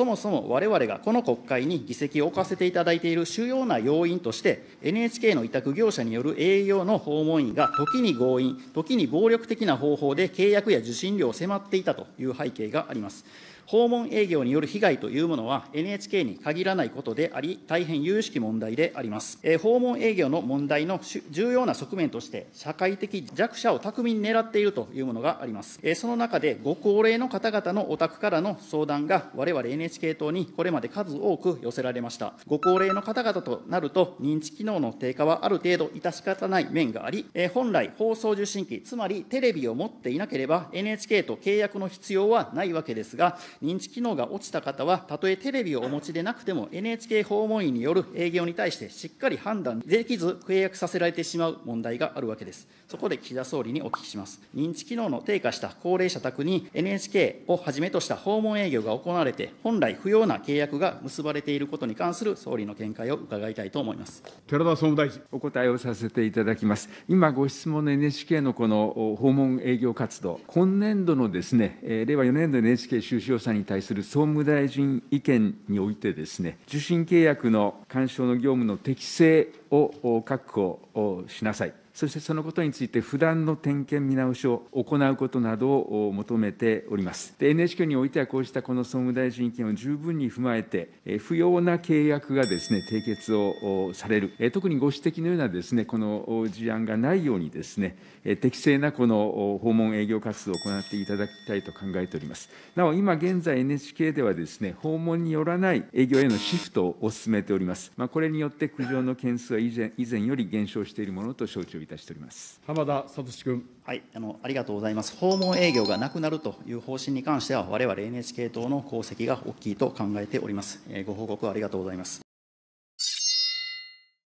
そもそも我々がこの国会に議席を置かせていただいている主要な要因として、NHK の委託業者による営業の訪問員が時に強引、時に暴力的な方法で契約や受信料を迫っていたという背景があります。訪問営業による被害というものは NHK に限らないことであり、大変有識問題であります。え訪問営業の問題の重要な側面として、社会的弱者を巧みに狙っているというものがあります。えその中で、ご高齢の方々のお宅からの相談が、我々 NHK NHK 党にこれまで数多く寄せられました。ご高齢の方々となると、認知機能の低下はある程度致し方ない面があり、え本来、放送受信機、つまりテレビを持っていなければ、NHK と契約の必要はないわけですが、認知機能が落ちた方は、たとえテレビをお持ちでなくても、NHK 訪問員による営業に対してしっかり判断できず、契約させられてしまう問題があるわけです。そこで岸田総理にお聞きします。認知機能の低下した高齢者宅に NHK をはじめとした訪問営業が行われて、本本来不要な契約が結ばれていることに関する総理の見解を伺いたいと思います寺田総務大臣。お答えをさせていただきます。今、ご質問の NHK のこの訪問営業活動、今年度のですね、令和4年度 NHK 収支予算に対する総務大臣意見においてですね、受信契約の干渉の業務の適正を確保しなさい。そしてそのことについて、普段の点検見直しを行うことなどを求めております。NHK においては、こうしたこの総務大臣意見を十分に踏まえて、不要な契約がですね、締結をされる、特にご指摘のようなですね、この事案がないようにですね、適正なこの訪問営業活動を行っていただきたいと考えております。なお、今現在 NHK ではですね、訪問によらない営業へのシフトを進めております。まあ、これによって苦情の件数は以前以前より減少しているものと承知をいたたしております浜田聡君、はいあの。ありがとうございます。訪問営業がなくなるという方針に関しては、我々 NHK 党の功績が大きいと考えております。えー、ご報告ありがとうございます。